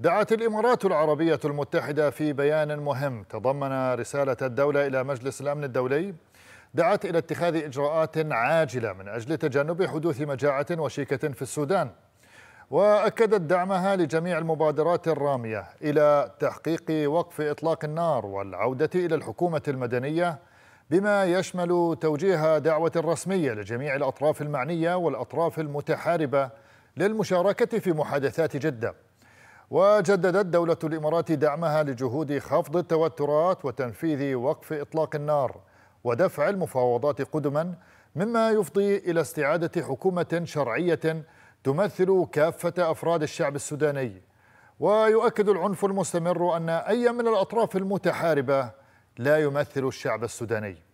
دعت الإمارات العربية المتحدة في بيان مهم تضمن رسالة الدولة إلى مجلس الأمن الدولي دعت إلى اتخاذ إجراءات عاجلة من أجل تجنب حدوث مجاعة وشيكة في السودان وأكدت دعمها لجميع المبادرات الرامية إلى تحقيق وقف إطلاق النار والعودة إلى الحكومة المدنية بما يشمل توجيه دعوة رسمية لجميع الأطراف المعنية والأطراف المتحاربة للمشاركة في محادثات جدة وجددت دولة الإمارات دعمها لجهود خفض التوترات وتنفيذ وقف إطلاق النار ودفع المفاوضات قدما مما يفضي إلى استعادة حكومة شرعية تمثل كافة أفراد الشعب السوداني ويؤكد العنف المستمر أن أي من الأطراف المتحاربة لا يمثل الشعب السوداني